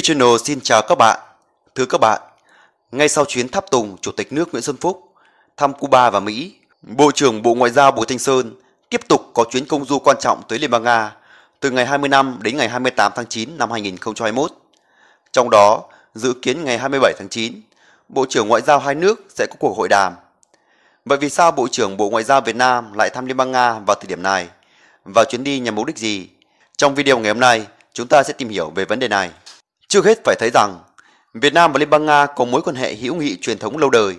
Channel xin chào các bạn. Thưa các bạn, ngay sau chuyến tháp tùng Chủ tịch nước Nguyễn Xuân Phúc thăm Cuba và Mỹ, Bộ trưởng Bộ Ngoại giao Bùi Thanh Sơn tiếp tục có chuyến công du quan trọng tới Liên bang Nga từ ngày 20 năm đến ngày 28 tháng 9 năm 2021. Trong đó, dự kiến ngày 27 tháng 9, Bộ trưởng Ngoại giao hai nước sẽ có cuộc hội đàm. Vậy vì sao Bộ trưởng Bộ Ngoại giao Việt Nam lại thăm Liên bang Nga vào thời điểm này? Và chuyến đi nhằm mục đích gì? Trong video ngày hôm nay, chúng ta sẽ tìm hiểu về vấn đề này. Trước hết phải thấy rằng, Việt Nam và Liên bang Nga có mối quan hệ hữu nghị truyền thống lâu đời.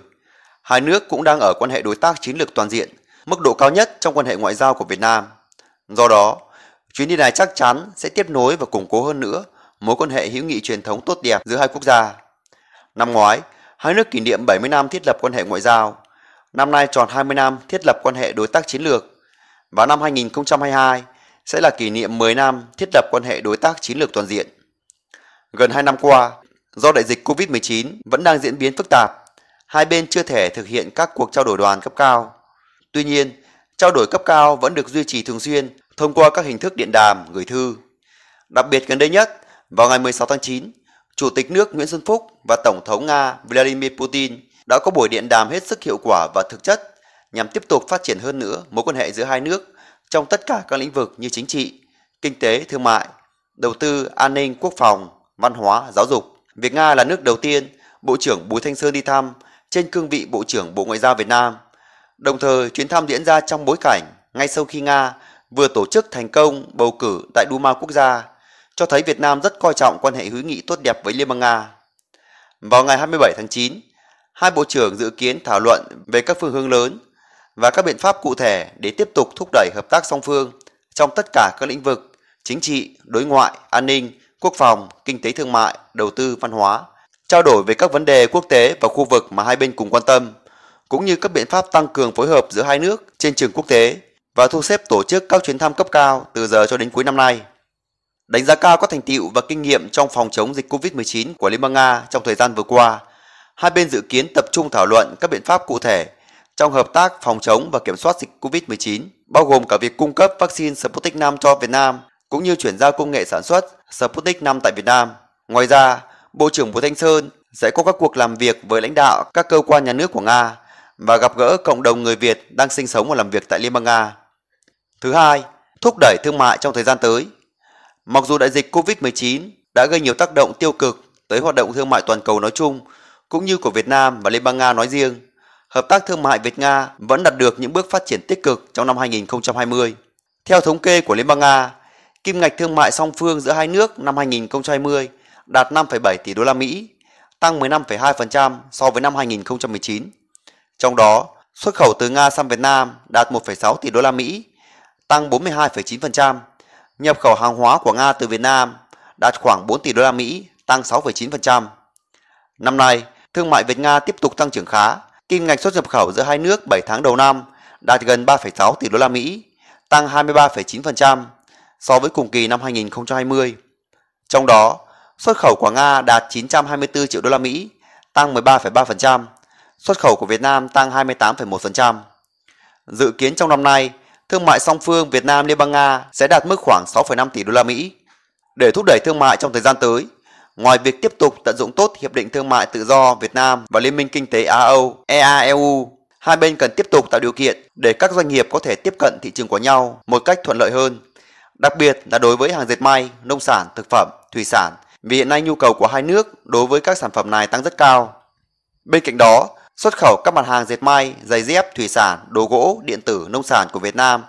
Hai nước cũng đang ở quan hệ đối tác chiến lược toàn diện, mức độ cao nhất trong quan hệ ngoại giao của Việt Nam. Do đó, chuyến đi này chắc chắn sẽ tiếp nối và củng cố hơn nữa mối quan hệ hữu nghị truyền thống tốt đẹp giữa hai quốc gia. Năm ngoái, hai nước kỷ niệm 70 năm thiết lập quan hệ ngoại giao, năm nay tròn 20 năm thiết lập quan hệ đối tác chiến lược và năm 2022 sẽ là kỷ niệm 10 năm thiết lập quan hệ đối tác chiến lược toàn diện. Gần 2 năm qua, do đại dịch COVID-19 vẫn đang diễn biến phức tạp, hai bên chưa thể thực hiện các cuộc trao đổi đoàn cấp cao. Tuy nhiên, trao đổi cấp cao vẫn được duy trì thường xuyên thông qua các hình thức điện đàm, gửi thư. Đặc biệt gần đây nhất, vào ngày 16 tháng 9, Chủ tịch nước Nguyễn Xuân Phúc và Tổng thống Nga Vladimir Putin đã có buổi điện đàm hết sức hiệu quả và thực chất nhằm tiếp tục phát triển hơn nữa mối quan hệ giữa hai nước trong tất cả các lĩnh vực như chính trị, kinh tế, thương mại, đầu tư, an ninh, quốc phòng, văn hóa, giáo dục. Việt Nga là nước đầu tiên Bộ trưởng Bùi Thanh Sơn đi thăm trên cương vị Bộ trưởng Bộ Ngoại giao Việt Nam. Đồng thời, chuyến thăm diễn ra trong bối cảnh ngay sau khi Nga vừa tổ chức thành công bầu cử tại Duma quốc gia, cho thấy Việt Nam rất coi trọng quan hệ hữu nghị tốt đẹp với Liên bang Nga. Vào ngày 27 tháng 9, hai bộ trưởng dự kiến thảo luận về các phương hướng lớn và các biện pháp cụ thể để tiếp tục thúc đẩy hợp tác song phương trong tất cả các lĩnh vực chính trị, đối ngoại, an ninh quốc phòng, kinh tế thương mại, đầu tư, văn hóa, trao đổi về các vấn đề quốc tế và khu vực mà hai bên cùng quan tâm, cũng như các biện pháp tăng cường phối hợp giữa hai nước trên trường quốc tế và thu xếp tổ chức các chuyến thăm cấp cao từ giờ cho đến cuối năm nay. Đánh giá cao các thành tiệu và kinh nghiệm trong phòng chống dịch COVID-19 của Liên bang Nga trong thời gian vừa qua, hai bên dự kiến tập trung thảo luận các biện pháp cụ thể trong hợp tác phòng chống và kiểm soát dịch COVID-19, bao gồm cả việc cung cấp vaccine Sputnik V cho Việt Nam, cũng như chuyển giao công nghệ sản xuất Sputnik 5 tại Việt Nam. Ngoài ra, Bộ trưởng Bùi Thanh Sơn sẽ có các cuộc làm việc với lãnh đạo các cơ quan nhà nước của Nga và gặp gỡ cộng đồng người Việt đang sinh sống và làm việc tại Liên bang Nga. Thứ hai, thúc đẩy thương mại trong thời gian tới. Mặc dù đại dịch COVID-19 đã gây nhiều tác động tiêu cực tới hoạt động thương mại toàn cầu nói chung, cũng như của Việt Nam và Liên bang Nga nói riêng, hợp tác thương mại Việt Nga vẫn đạt được những bước phát triển tích cực trong năm 2020. Theo thống kê của Liên bang Nga, Kim ngạch thương mại song phương giữa hai nước năm 2020 đạt 5,7 tỷ đô la Mỹ, tăng 15,2% so với năm 2019. Trong đó, xuất khẩu từ Nga sang Việt Nam đạt 1,6 tỷ đô la Mỹ, tăng 42,9%. Nhập khẩu hàng hóa của Nga từ Việt Nam đạt khoảng 4 tỷ đô la Mỹ, tăng 6,9%. Năm nay, thương mại Việt Nga tiếp tục tăng trưởng khá. Kim ngạch xuất nhập khẩu giữa hai nước 7 tháng đầu năm đạt gần 3,6 tỷ đô la Mỹ, tăng 23,9%, so với cùng kỳ năm 2020. Trong đó, xuất khẩu của Nga đạt 924 triệu đô la Mỹ, tăng 13,3%, xuất khẩu của Việt Nam tăng 28,1%. Dự kiến trong năm nay, thương mại song phương Việt Nam Liên bang Nga sẽ đạt mức khoảng 6,5 tỷ đô la Mỹ. Để thúc đẩy thương mại trong thời gian tới, ngoài việc tiếp tục tận dụng tốt hiệp định thương mại tự do Việt Nam và Liên minh kinh tế Á Âu EAEU, hai bên cần tiếp tục tạo điều kiện để các doanh nghiệp có thể tiếp cận thị trường của nhau một cách thuận lợi hơn đặc biệt là đối với hàng dệt may, nông sản, thực phẩm, thủy sản, vì hiện nay nhu cầu của hai nước đối với các sản phẩm này tăng rất cao. Bên cạnh đó, xuất khẩu các mặt hàng dệt may, giày dép, thủy sản, đồ gỗ, điện tử, nông sản của Việt Nam,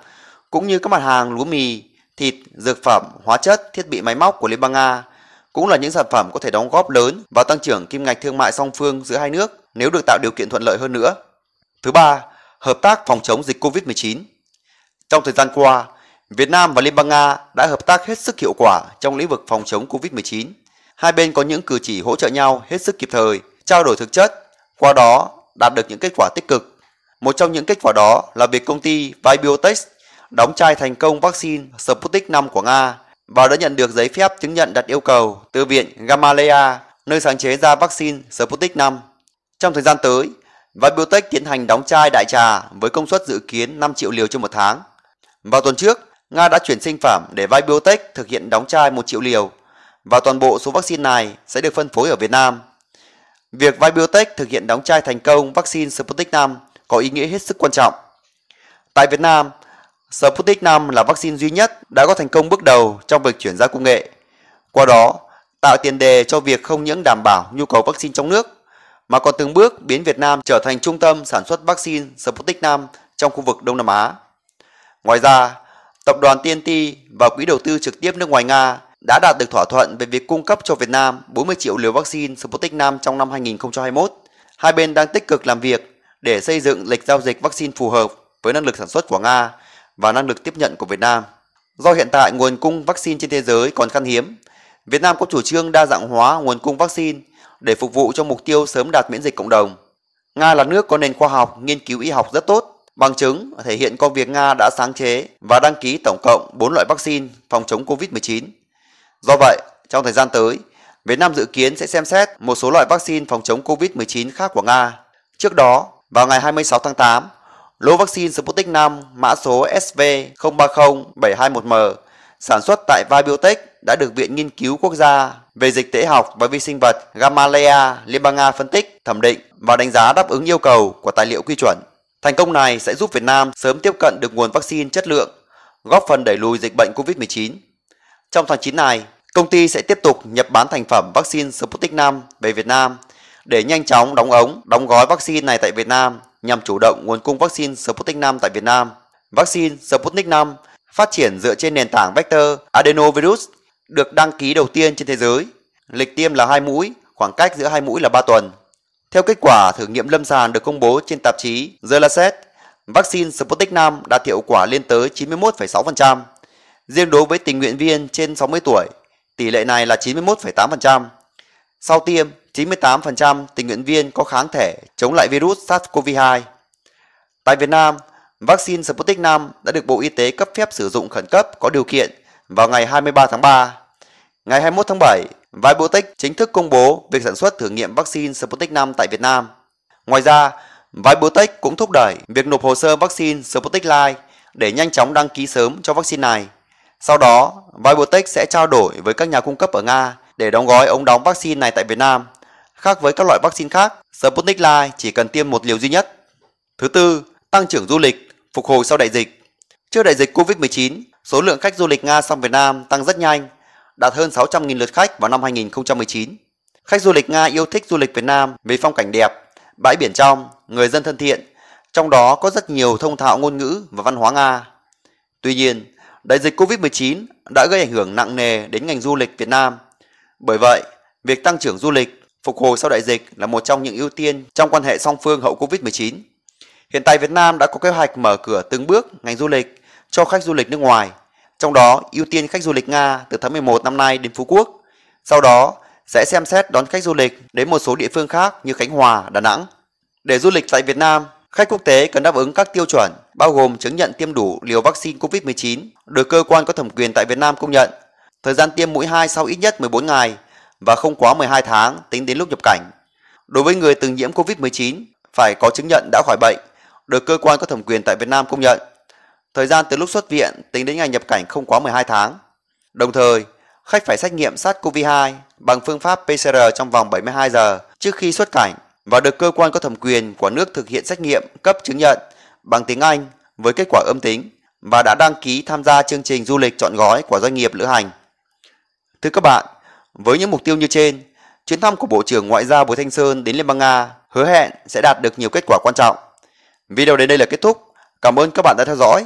cũng như các mặt hàng lúa mì, thịt, dược phẩm, hóa chất, thiết bị máy móc của Liên bang Nga cũng là những sản phẩm có thể đóng góp lớn vào tăng trưởng kim ngạch thương mại song phương giữa hai nước nếu được tạo điều kiện thuận lợi hơn nữa. Thứ ba, hợp tác phòng chống dịch COVID-19. Trong thời gian qua, Việt Nam và Liên bang Nga đã hợp tác hết sức hiệu quả trong lĩnh vực phòng chống COVID-19. Hai bên có những cử chỉ hỗ trợ nhau hết sức kịp thời, trao đổi thực chất, qua đó đạt được những kết quả tích cực. Một trong những kết quả đó là việc công ty Vibiotech đóng chai thành công vaccine Sputnik V của Nga và đã nhận được giấy phép chứng nhận đặt yêu cầu từ Viện Gamaleya, nơi sáng chế ra vaccine Sputnik V. Trong thời gian tới, Vibiotech tiến hành đóng chai đại trà với công suất dự kiến 5 triệu liều trên một tháng. Vào tuần trước, Nga đã chuyển sinh phẩm để vai thực hiện đóng chai 1 triệu liều và toàn bộ số vaccine này sẽ được phân phối ở Việt Nam. Việc vai thực hiện đóng chai thành công vaccine Sputnik V có ý nghĩa hết sức quan trọng. Tại Việt Nam, Sputnik V là vaccine duy nhất đã có thành công bước đầu trong việc chuyển giao công nghệ. Qua đó, tạo tiền đề cho việc không những đảm bảo nhu cầu vaccine trong nước, mà còn từng bước biến Việt Nam trở thành trung tâm sản xuất vaccine Sputnik V trong khu vực Đông Nam Á. Ngoài ra, Tập đoàn TNT và Quỹ đầu tư trực tiếp nước ngoài Nga đã đạt được thỏa thuận về việc cung cấp cho Việt Nam 40 triệu liều vaccine Sputnik V trong năm 2021. Hai bên đang tích cực làm việc để xây dựng lịch giao dịch vaccine phù hợp với năng lực sản xuất của Nga và năng lực tiếp nhận của Việt Nam. Do hiện tại nguồn cung vaccine trên thế giới còn khan hiếm, Việt Nam có chủ trương đa dạng hóa nguồn cung vaccine để phục vụ cho mục tiêu sớm đạt miễn dịch cộng đồng. Nga là nước có nền khoa học, nghiên cứu y học rất tốt, Bằng chứng thể hiện công việc Nga đã sáng chế và đăng ký tổng cộng 4 loại vaccine phòng chống COVID-19. Do vậy, trong thời gian tới, Việt Nam dự kiến sẽ xem xét một số loại vaccine phòng chống COVID-19 khác của Nga. Trước đó, vào ngày 26 tháng 8, lô vaccine Sputnik v mã số SV030721M sản xuất tại Vibiotech đã được Viện Nghiên cứu Quốc gia về dịch tễ học và vi sinh vật Gamaleya Liên bang Nga phân tích, thẩm định và đánh giá đáp ứng yêu cầu của tài liệu quy chuẩn. Thành công này sẽ giúp Việt Nam sớm tiếp cận được nguồn vaccine chất lượng, góp phần đẩy lùi dịch bệnh COVID-19. Trong tháng 9 này, công ty sẽ tiếp tục nhập bán thành phẩm vaccine Sputnik V về Việt Nam để nhanh chóng đóng ống, đóng gói vaccine này tại Việt Nam nhằm chủ động nguồn cung vaccine Sputnik V tại Việt Nam. Vaccine Sputnik V phát triển dựa trên nền tảng vector adenovirus được đăng ký đầu tiên trên thế giới. Lịch tiêm là hai mũi, khoảng cách giữa hai mũi là 3 tuần. Theo kết quả thử nghiệm lâm sàng được công bố trên tạp chí The Lancet, vaccine Sputnik V đạt hiệu quả lên tới 91,6%. Riêng đối với tình nguyện viên trên 60 tuổi, tỷ lệ này là 91,8%. Sau tiêm, 98% tình nguyện viên có kháng thể chống lại virus SARS-CoV-2. Tại Việt Nam, vaccine Sputnik V đã được Bộ Y tế cấp phép sử dụng khẩn cấp có điều kiện vào ngày 23 tháng 3. Ngày 21 tháng 7, Vibotech chính thức công bố việc sản xuất thử nghiệm vaccine Sputnik V tại Việt Nam. Ngoài ra, Vibotech cũng thúc đẩy việc nộp hồ sơ vaccine Sputnik Light để nhanh chóng đăng ký sớm cho vaccine này. Sau đó, Vibotech sẽ trao đổi với các nhà cung cấp ở Nga để đóng gói ống đóng vaccine này tại Việt Nam. Khác với các loại vaccine khác, Sputnik Light chỉ cần tiêm một liều duy nhất. Thứ tư, tăng trưởng du lịch, phục hồi sau đại dịch. Trước đại dịch COVID-19, số lượng khách du lịch Nga sang Việt Nam tăng rất nhanh đạt hơn 600.000 lượt khách vào năm 2019. Khách du lịch Nga yêu thích du lịch Việt Nam vì phong cảnh đẹp, bãi biển trong, người dân thân thiện, trong đó có rất nhiều thông thạo ngôn ngữ và văn hóa Nga. Tuy nhiên, đại dịch COVID-19 đã gây ảnh hưởng nặng nề đến ngành du lịch Việt Nam. Bởi vậy, việc tăng trưởng du lịch, phục hồi sau đại dịch là một trong những ưu tiên trong quan hệ song phương hậu COVID-19. Hiện tại Việt Nam đã có kế hoạch mở cửa từng bước ngành du lịch cho khách du lịch nước ngoài – trong đó ưu tiên khách du lịch Nga từ tháng 11 năm nay đến Phú Quốc. Sau đó, sẽ xem xét đón khách du lịch đến một số địa phương khác như Khánh Hòa, Đà Nẵng. Để du lịch tại Việt Nam, khách quốc tế cần đáp ứng các tiêu chuẩn bao gồm chứng nhận tiêm đủ liều vaccine COVID-19 được cơ quan có thẩm quyền tại Việt Nam công nhận, thời gian tiêm mũi 2 sau ít nhất 14 ngày và không quá 12 tháng tính đến lúc nhập cảnh. Đối với người từng nhiễm COVID-19, phải có chứng nhận đã khỏi bệnh, được cơ quan có thẩm quyền tại Việt Nam công nhận. Thời gian từ lúc xuất viện tính đến ngày nhập cảnh không quá 12 tháng. Đồng thời, khách phải xét nghiệm SARS-CoV-2 bằng phương pháp PCR trong vòng 72 giờ trước khi xuất cảnh và được cơ quan có thẩm quyền của nước thực hiện xét nghiệm cấp chứng nhận bằng tiếng Anh với kết quả âm tính và đã đăng ký tham gia chương trình du lịch chọn gói của doanh nghiệp lữ hành. Thưa các bạn, với những mục tiêu như trên, chuyến thăm của Bộ trưởng Ngoại giao Bùi Thanh Sơn đến Liên bang Nga hứa hẹn sẽ đạt được nhiều kết quả quan trọng. Video đến đây là kết thúc. Cảm ơn các bạn đã theo dõi.